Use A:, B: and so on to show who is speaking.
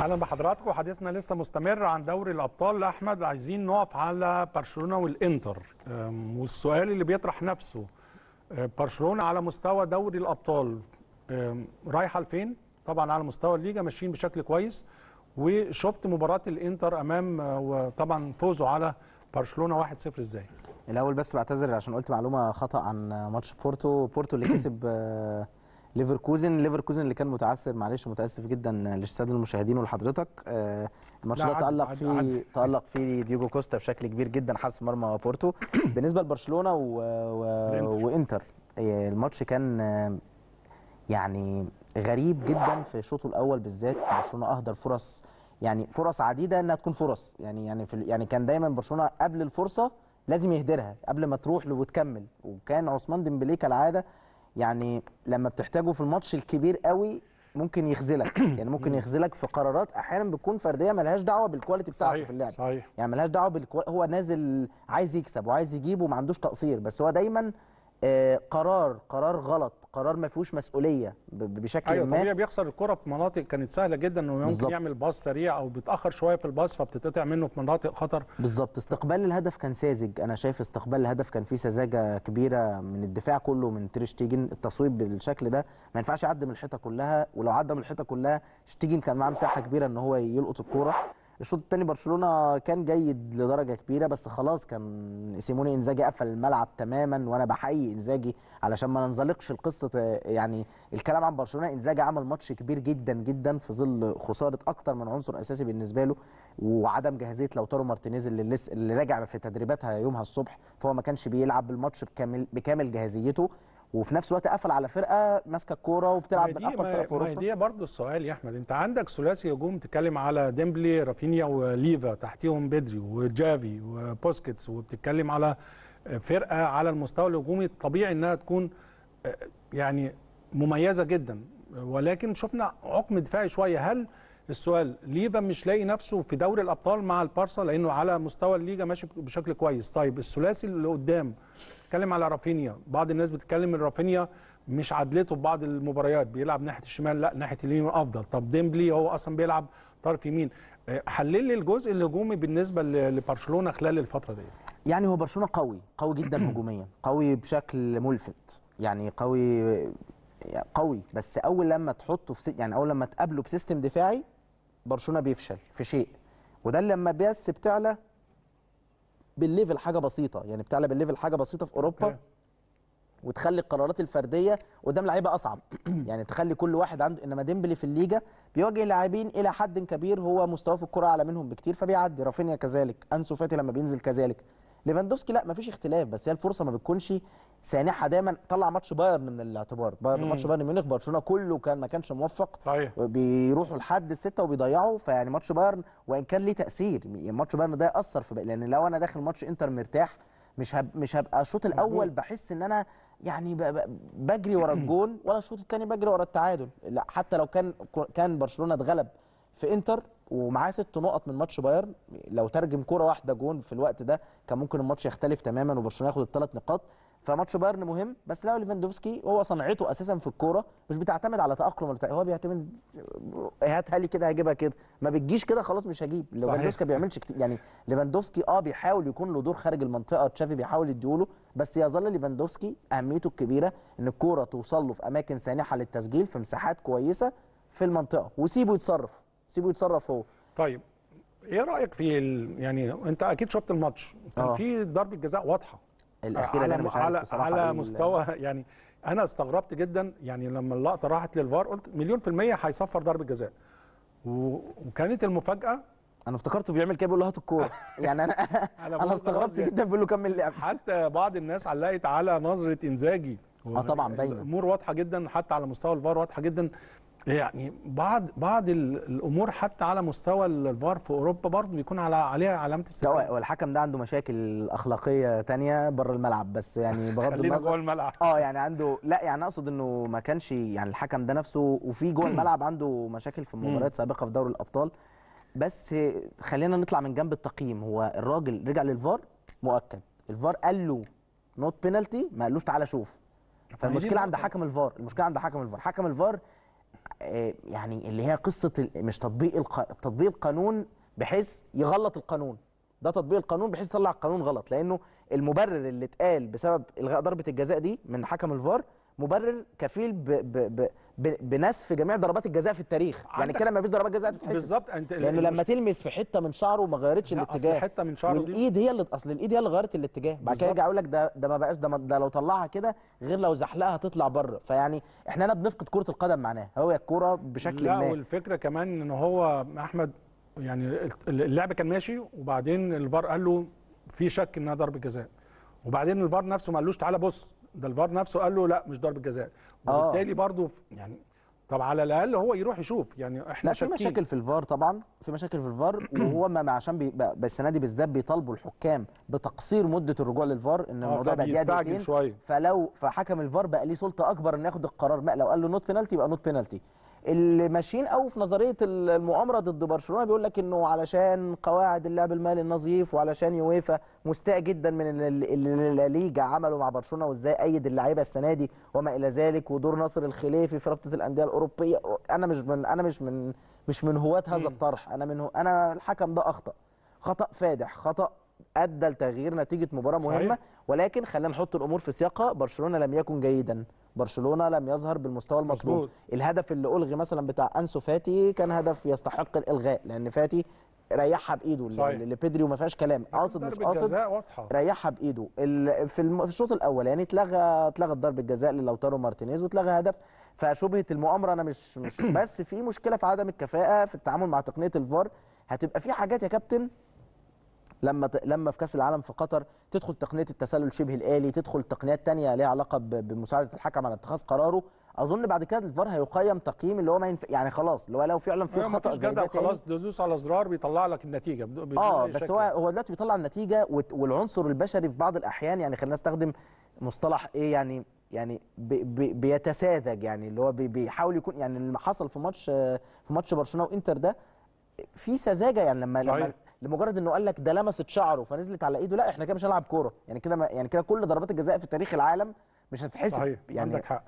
A: اهلا بحضراتكم وحديثنا لسه مستمر عن دوري الابطال احمد عايزين نقف على برشلونه والانتر والسؤال اللي بيطرح نفسه أه، برشلونه على مستوى دوري الابطال رايحه لفين طبعا على مستوى الليجا ماشيين بشكل كويس وشفت مباراه الانتر امام أه، وطبعا فوزه على
B: برشلونه 1-0 ازاي الاول بس بعتذر عشان قلت معلومه خطا عن ماتش بورتو بورتو اللي كسب أه، ليفركوزن ليفركوزن اللي كان متعثر معلش متاسف جدا للساده المشاهدين ولحضرتك آه، الماتش ده تالق فيه تالق فيه ديجو كوستا بشكل كبير جدا حارس مرمى بورتو بالنسبه لبرشلونه و... و... وانتر آه، الماتش كان آه، يعني غريب جدا في الشوط الاول بالذات برشلونه اهدر فرص يعني فرص عديده انها تكون فرص يعني يعني في يعني كان دايما برشلونه قبل الفرصه لازم يهدرها قبل ما تروح وتكمل وكان عثمان ديمبلي كالعاده يعني لما بتحتاجه في الماتش الكبير قوي ممكن يخذلك يعني ممكن يخذلك في قرارات احيانا بتكون فرديه ملهاش دعوه بالكواليتي بتاعته في اللعب صحيح. يعني ملهاش دعوه بالكو... هو نازل عايز يكسب وعايز يجيب وما عندوش تقصير بس هو دايما آه، قرار قرار غلط قرار ما فيهوش مسؤوليه بشكل أيوة ما طبيعي
A: بيخسر الكره في مناطق كانت سهله جدا انه ممكن بالزبط. يعمل باص سريع او بيتاخر شويه في الباص فبتتقطع منه في مناطق خطر
B: بالظبط استقبال الهدف كان ساذج انا شايف استقبال الهدف كان فيه سذاجه كبيره من الدفاع كله من تريشتيجن التصويب بالشكل ده ما ينفعش يعدي من الحيطه كلها ولو عدى من الحيطه كلها شتيجن كان معاه مساحه كبيره ان هو يلقط الكوره الشوط الثاني برشلونه كان جيد لدرجه كبيره بس خلاص كان سيموني انزاجي قفل الملعب تماما وانا بحيي انزاجي علشان ما ننزلقش القصه يعني الكلام عن برشلونه انزاجي عمل ماتش كبير جدا جدا في ظل خساره اكتر من عنصر اساسي بالنسبه له وعدم جاهزيه لوتارو مارتينيز اللي لس اللي راجع في تدريباتها يومها الصبح فهو ما كانش بيلعب الماتش بكامل بكامل جاهزيته وفي نفس الوقت قفل على فرقه ماسكه الكوره وبتلعب من اقوى الفرق في اوروبا
A: دي برضه السؤال يا احمد انت عندك ثلاثي هجوم تتكلم على ديمبلي رافينيا وليفا تحتيهم بدري وجافي وبوسكيتس وبتتكلم على فرقه على المستوى الهجومي الطبيعي انها تكون آه، يعني مميزه جدا ولكن شفنا عقم دفاعي شويه هل السؤال ليفا مش لاقي نفسه في دوري الابطال مع البارسا لانه على مستوى الليجا ماشي بشكل كويس طيب الثلاثي اللي قدام اتكلم على رافينيا بعض الناس بتتكلم ان رافينيا مش عدلته في بعض المباريات بيلعب ناحيه الشمال لا ناحيه اليمين افضل طب ديمبلي هو اصلا بيلعب طرف يمين آه، حلل لي الجزء الهجومي بالنسبه لبرشلونه خلال الفتره
B: دي يعني هو برشلونه قوي قوي جدا هجوميا قوي بشكل ملفت يعني قوي يعني قوي بس اول لما تحطه في يعني اول لما تقابله بسيستم دفاعي برشلونه بيفشل في شيء وده لما بس بتعلى بالليفل حاجه بسيطه يعني بتعلى بالليفل حاجه بسيطه في اوروبا وتخلي القرارات الفرديه قدام لعيبه اصعب يعني تخلي كل واحد عنده انما ديمبلي في الليجا بيواجه لاعبين الى حد كبير هو مستواه في الكره اعلى منهم بكتير فبيعدي رافينيا كذلك انسو فاتي لما بينزل كذلك ليفاندوفسكي لا مفيش اختلاف بس هي الفرصه ما بتكونش سانحه دايما طلع ماتش بايرن من الاعتبار بايرن ماتش بايرن ميونخ برشلونه كله كان ما كانش موفق صحيح بيروحوا لحد السته وبيضيعوا فيعني ماتش بايرن وان كان ليه تاثير ماتش بايرن ده ياثر في لان لو انا داخل ماتش انتر مرتاح مش هب مش هبقى الشوط الاول بحس ان انا يعني بجري ورا الجون ولا الشوط الثاني بجري ورا التعادل لا حتى لو كان كان برشلونه اتغلب في انتر ومعاه ست نقط من ماتش بايرن لو ترجم كوره واحده جون في الوقت ده كان ممكن الماتش يختلف تماما وبرشلونه ياخد الثلاث نقاط فماتش بايرن مهم بس لو ليفاندوفسكي هو صنعته اساسا في الكوره مش بتعتمد على تاقلم ولا هو بيعتمد هات هالي كده هجيبها كده ما بتجيش كده خلاص مش هجيب ليفاندوفسكي ما بيعملش كتير يعني ليفاندوفسكي اه بيحاول يكون له دور خارج المنطقه تشافي بيحاول يديله بس يظل ليفاندوفسكي اهميته الكبيره ان الكوره توصل له في اماكن سانحه للتسجيل في مساحات كويسه في المنطقه وسيبه يتصرف سيبه يتصرف هو طيب ايه رايك في يعني انت اكيد شفت الماتش
A: كان آه. في ضربه جزاء واضحه الاخيره على, مش على, على إيه مستوى يعني انا استغربت جدا يعني لما اللقطه راحت للفار قلت مليون في الميه هيصفر ضربه جزاء وكانت المفاجاه انا افتكرته بيعمل كده بيقول له هات الكوره يعني انا انا استغربت يعني. جدا بيقول له كمل لعب حتى بعض الناس علقت على نظره انزاجي اه طبعا باينه الامور واضحه جدا حتى على مستوى الفار واضحه جدا يعني بعض بعض الامور
B: حتى على مستوى الفار في اوروبا برضه بيكون على عليها علامه استفهام والحكم ده عنده مشاكل اخلاقيه تانية بره الملعب بس يعني بغض النظر جوه الملعب اه يعني عنده لا يعني اقصد انه ما كانش يعني الحكم ده نفسه وفي جوه الملعب عنده مشاكل في مباريات سابقه في دوري الابطال بس خلينا نطلع من جنب التقييم هو الراجل رجع للفار مؤكد الفار قال له نوت بينالتي ما قالوش تعالى شوف فالمشكله عند حكم الفار المشكله عند حكم الفار حكم الفار آه، يعني اللي هي قصه مش تطبيق الق... تطبيق القانون بحيث يغلط القانون ده تطبيق القانون بحيث يطلع القانون غلط لانه المبرر اللي اتقال بسبب الغاء ضربه الجزاء دي من حكم الفار مبرر كفيل ب ب ب بنسف جميع ضربات الجزاء في التاريخ يعني كده ما فيش ضربات جزاء تتحسب بالظبط انت لانه لما تلمس في حته من شعره ما غيرتش الاتجاه اصل حته من شعره الايد هي اللي اصل الايد هي اللي غيرت الاتجاه بعد كده يرجع يقول لك ده ده ما بقاش ده, ده لو طلعها كده غير لو زحلقها تطلع بره فيعني احنا هنا بنفقد كره القدم معناها هو الكوره بشكل لا ما لا
A: والفكره كمان ان هو احمد يعني اللعب كان ماشي وبعدين الفار قال له في شك انها ضربه جزاء وبعدين الفار نفسه ما قالوش تعالى بص ده الفار نفسه قال له لا مش ضربه
B: جزاء وبالتالي آه. برضه يعني طب على الاقل هو يروح يشوف يعني احنا لا في مشاكل في الفار طبعا في مشاكل في الفار وهو ما عشان السنه دي بالذات بيطالبوا الحكام بتقصير مده الرجوع للفار ان آه، الموضوع بقى دقيقتين شويه فلو فحكم الفار بقى ليه سلطه اكبر انه ياخد القرار ما لو قال له نوت بينالتي يبقى نوت بينالتي اللي ماشيين قوي في نظريه المؤامره ضد برشلونه بيقول لك انه علشان قواعد اللعب المالي النظيف وعلشان يويفا مستاء جدا من اللي الليجا عمله مع برشلونه وازاي ايد اللعيبه السنه دي وما الى ذلك ودور ناصر الخليفي في رابطه الانديه الاوروبيه انا مش من انا مش من مش من هواة هذا الطرح انا من انا الحكم ده اخطا خطا فادح خطا ادى لتغيير نتيجه مباراه صحيح. مهمه ولكن خلينا نحط الامور في سياقها برشلونه لم يكن جيدا برشلونه لم يظهر بالمستوى المطلوب الهدف اللي الغي مثلا بتاع انسو فاتي كان هدف يستحق الالغاء لان فاتي ريحها بايده صحيح. يعني لبيدري وما فيهاش كلام يعني قاصد مش قاصد ريحها بايده في الشوط الاول يعني اتلغى ضربه جزاء للاوتارو مارتينيز واتلغى هدف فشبهه المؤامره انا مش مش بس في مشكله في عدم الكفاءه في التعامل مع تقنيه الفار هتبقى في حاجات يا كابتن لما لما في كاس العالم في قطر تدخل تقنيه التسلل شبه الالي تدخل تقنيات ثانيه ليها علاقه بمساعده الحكم على اتخاذ قراره اظن بعد كده الفار هيقيم تقييم اللي هو ما ينف... يعني خلاص اللي هو لو فعلا في أيوة، خطا زي ده خلاص
A: تدوس على زرار بيطلع لك النتيجه اه بس هو يعني.
B: هو دلوقتي بيطلع النتيجه والعنصر البشري في بعض الاحيان يعني خلينا نستخدم مصطلح ايه يعني يعني بي بيتساذج يعني اللي هو بي بيحاول يكون يعني اللي حصل في ماتش في ماتش برشلونه وانتر ده في سذاجه يعني لما صحيح. لما لمجرد انه قال لك ده لمست شعره فنزلت على ايده لا احنا كده مش هنلعب كوره يعني كده يعني كده كل ضربات الجزاء في تاريخ العالم مش هتتحسب صحيح يعني عندك حق